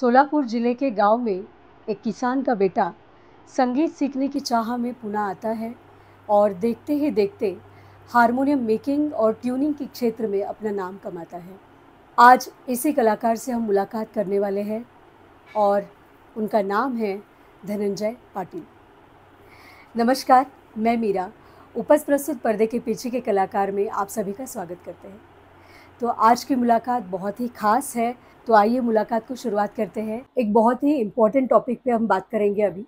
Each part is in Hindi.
सोलापुर जिले के गांव में एक किसान का बेटा संगीत सीखने की चाह में पुनः आता है और देखते ही देखते हारमोनियम मेकिंग और ट्यूनिंग के क्षेत्र में अपना नाम कमाता है आज इसी कलाकार से हम मुलाकात करने वाले हैं और उनका नाम है धनंजय पाटिल नमस्कार मैं मीरा उपज प्रस्तुत पर्दे के पीछे के कलाकार में आप सभी का स्वागत करते हैं तो आज की मुलाकात बहुत ही खास है तो आइए मुलाकात को शुरुआत करते हैं एक बहुत ही इम्पोर्टेंट टॉपिक पे हम बात करेंगे अभी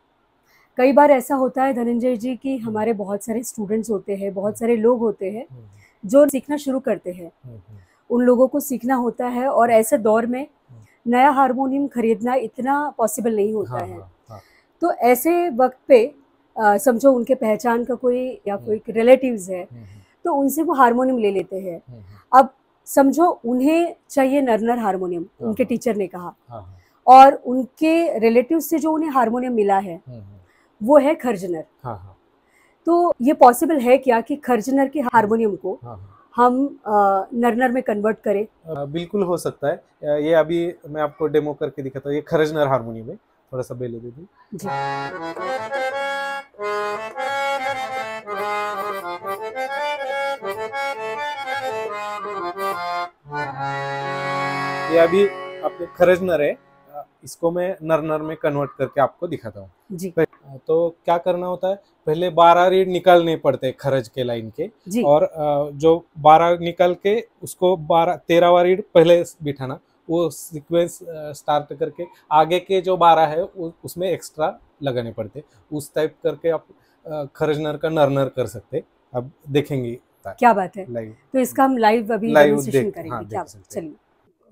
कई बार ऐसा होता है धनंजय जी कि हमारे बहुत सारे स्टूडेंट्स होते हैं बहुत सारे लोग होते हैं हम्म। जो सीखना शुरू करते हैं हम्म, हम्म। उन लोगों को सीखना होता है और ऐसे दौर में नया हारमोनियम खरीदना इतना पॉसिबल नहीं होता हाँ, है हाँ, हाँ. तो ऐसे वक्त पे समझो उनके पहचान का कोई या कोई रिलेटिव्स है तो उनसे वो हारमोनियम ले लेते हैं अब समझो उन्हें चाहिए नरनर हारमोनियम हाँ, उनके हाँ। टीचर ने कहा हाँ, और उनके रिलेटिव से जो उन्हें हारमोनियम मिला है हम्म, हम्म। वो है खर्जनर तो ये पॉसिबल है क्या कि खर्जनर के हारमोनियम को हम नरनर में कन्वर्ट करें बिल्कुल हो सकता है ये अभी मैं आपको डेमो करके दिखाता हूँ ये खर्जनर हारमोनियम है थोड़ा सा बेले दे दी ये अभी आपके खरज नर है इसको मैं नर नर में कन्वर्ट करके आपको दिखाता हूँ तो क्या करना होता है पहले बारह रीड निकालने पड़ते हैं खरज के लाइन के और जो बारह निकाल के उसको बारह तेरहवा रीड पहले बिठाना वो सीक्वेंस स्टार्ट करके आगे के जो बारह है उसमें एक्स्ट्रा लगाने पड़ते उस टाइप करके आप खरज नर का नर नर कर सकते अब देखेंगे क्या बात है तो इसका हम लाइव अभी लाइव करेंगे हाँ, क्या चलिए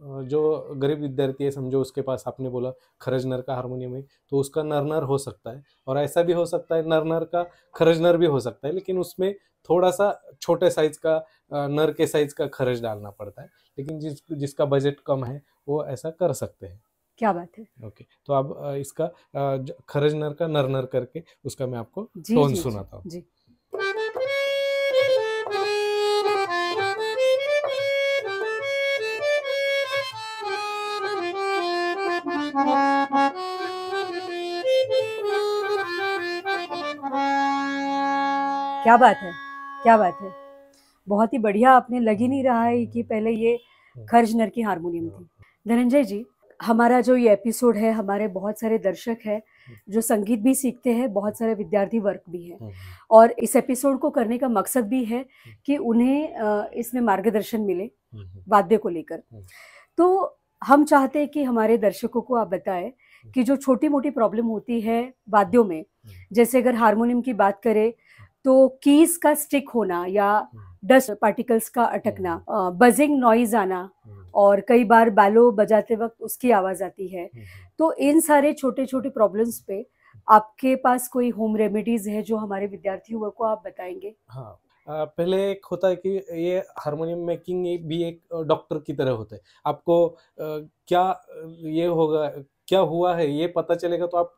जो गरीब विद्यार्थी है समझो उसके पास आपने बोला नर का हारमोनियम है तो उसका नर हो सकता है और ऐसा भी हो सकता है नर का नर भी हो सकता है लेकिन उसमें थोड़ा सा छोटे साइज का नर के साइज का खरज डालना पड़ता है लेकिन जिस जिसका बजट कम है वो ऐसा कर सकते हैं क्या बात है ओके तो अब इसका खरज नर का नरनर करके उसका मैं आपको टोन सुनाता हूँ क्या बात है क्या बात है बहुत ही बढ़िया आपने लग ही नहीं रहा है कि पहले ये हम्म। खर्जनर की हारमोनियम थी धनंजय जी हमारा जो ये एपिसोड है हमारे बहुत सारे दर्शक हैं जो संगीत भी सीखते हैं बहुत सारे विद्यार्थी वर्ग भी हैं हम्म। और इस एपिसोड को करने का मकसद भी है हम्म। कि उन्हें इसमें मार्गदर्शन मिले वाद्य को लेकर तो हम चाहते हैं कि हमारे दर्शकों को आप बताएं कि जो छोटी मोटी प्रॉब्लम होती है वाद्यों में जैसे अगर हारमोनियम की बात करें तो कीज का स्टिक होना या डस्ट hmm. पार्टिकल्स का hmm. अटकना बजिंग नॉइज आना hmm. और कई बार बैलो बजाते वक्त उसकी आवाज़ आती है तो इन सारे छोटे छोटे प्रॉब्लम्स पे आपके पास कोई होम रेमेडीज है जो हमारे विद्यार्थियों को आप बताएंगे हाँ पहले एक होता है कि ये हारमोनियम मेकिंग भी एक डॉक्टर की तरह होता है आपको क्या ये होगा क्या हुआ है ये पता चलेगा तो आप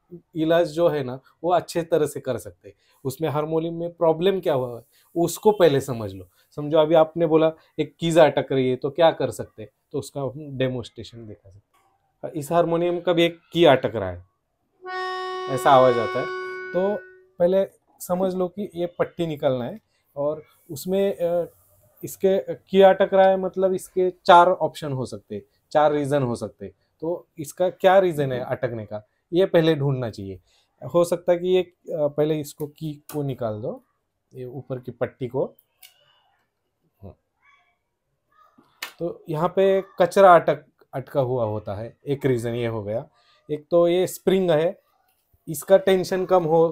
इलाज जो है ना वो अच्छे तरह से कर सकते हैं उसमें हारमोनियम में प्रॉब्लम क्या हुआ है उसको पहले समझ लो समझो अभी आपने बोला एक कीज़ा अटक रही है तो क्या कर सकते हैं तो उसका हम डेमोस्ट्रेशन दिखा सकते हैं इस हारमोनियम का भी एक की अटक रहा है ऐसा आवाज़ आता है तो पहले समझ लो कि ये पट्टी निकलना है और उसमें इसके किया रहा है मतलब इसके चार ऑप्शन हो सकते चार रीज़न हो सकते तो इसका क्या रीज़न है हम्म। अटकने का ये पहले ढूंढना चाहिए हो सकता है कि ये पहले इसको की को निकाल दो ये ऊपर की पट्टी को हम्म। तो यहाँ पे कचरा अटक अटका हुआ होता है एक रीज़न ये हो गया एक तो ये स्प्रिंग है इसका टेंशन कम हो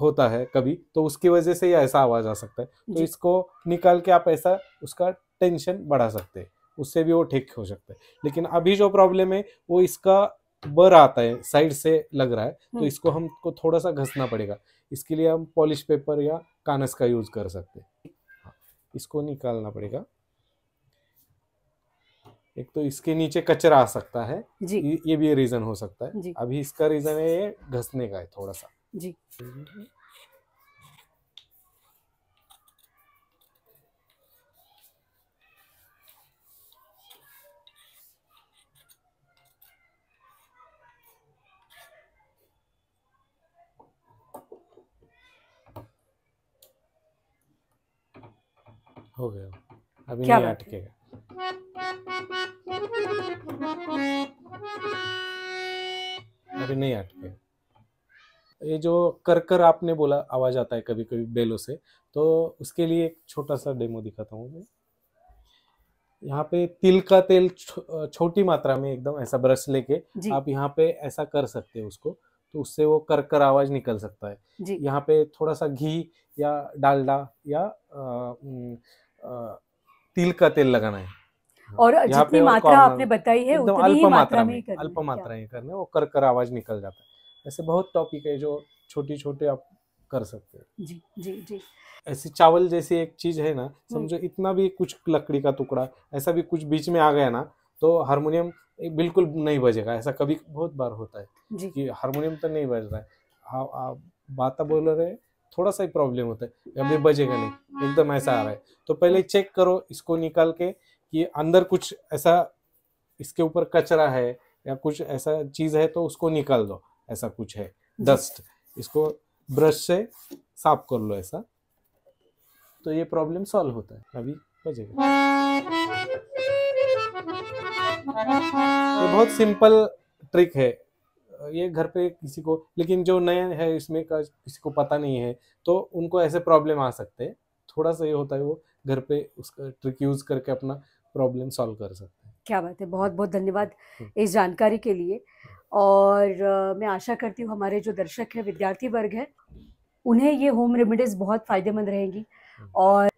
होता है कभी तो उसकी वजह से ये ऐसा आवाज़ आ सकता है तो इसको निकाल के आप ऐसा उसका टेंशन बढ़ा सकते हैं उससे भी वो ठीक हो सकता है लेकिन अभी जो प्रॉब्लम है वो इसका बर आता है साइड से लग रहा है तो हम्म। इसको हमको थोड़ा सा घसना पड़ेगा इसके लिए हम पॉलिश पेपर या कानस का यूज कर सकते हाँ, इसको निकालना पड़ेगा एक तो इसके नीचे कचरा आ सकता है जी ये भी रीजन हो सकता है अभी इसका रीजन है ये घसने का है थोड़ा सा जी हो गया अभी क्या नहीं अटकेगा अभी नहीं अटकेगा ये जो कर कर आपने बोला आवाज आता है कभी कभी बेलों से तो उसके लिए एक छोटा सा डेमो दिखाता हूँ मैं यहाँ पे तिल का तेल छो, छोटी मात्रा में एकदम ऐसा ब्रश लेके आप यहाँ पे ऐसा कर सकते हैं उसको तो उससे वो कर कर आवाज निकल सकता है यहाँ पे थोड़ा सा घी या डालडा या आ, तिल का तेल लगाना है और जितनी मात्रा आपने बताई है उतनी अल्प ही मात्रा में अल्प मात्रा में करना वो कर कर आवाज निकल जाता है ऐसे बहुत टॉपिक है जो छोटे छोटे आप कर सकते हैं जी जी जी ऐसे चावल जैसी एक चीज है ना हम्म। समझो इतना भी कुछ लकड़ी का टुकड़ा ऐसा भी कुछ बीच में आ गया ना तो हारमोनियम बिल्कुल नहीं बजेगा ऐसा कभी बहुत बार होता है कि हारमोनियम तो नहीं बज रहा है हाँ आप बात बोल रहे थोड़ा सा ही प्रॉब्लम होता है अभी हाँ, बजेगा हाँ, नहीं हाँ, एकदम ऐसा आ रहा है तो पहले चेक करो इसको निकाल के कि अंदर कुछ ऐसा इसके ऊपर कचरा है या कुछ ऐसा चीज़ है तो उसको निकाल दो ऐसा कुछ है डस्ट इसको ब्रश से साफ कर लो ऐसा तो ये प्रॉब्लम सॉल्व होता है अभी बजेगा ये बहुत सिंपल ट्रिक है ये घर पे किसी को लेकिन जो नए है इसमें का किसी को पता नहीं है तो उनको ऐसे प्रॉब्लम आ सकते हैं थोड़ा सा ये होता है वो घर पे उसका ट्रिक यूज़ करके अपना प्रॉब्लम सॉल्व कर सकते हैं क्या बात है बहुत बहुत धन्यवाद हम्म। इस जानकारी के लिए और मैं आशा करती हूँ हमारे जो दर्शक हैं विद्यार्थी वर्ग है उन्हें ये होम रेमिडीज बहुत फ़ायदेमंद रहेंगी हम्म। और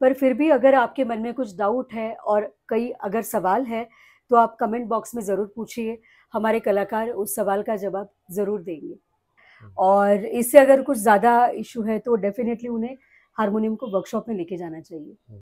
पर फिर भी अगर आपके मन में कुछ डाउट है और कई अगर सवाल है तो आप कमेंट बॉक्स में ज़रूर पूछिए हमारे कलाकार उस सवाल का जवाब ज़रूर देंगे हम्म। और इससे अगर कुछ ज़्यादा इशू है तो डेफिनेटली उन्हें हारमोनियम को वर्कशॉप में लेके जाना चाहिए हम्म।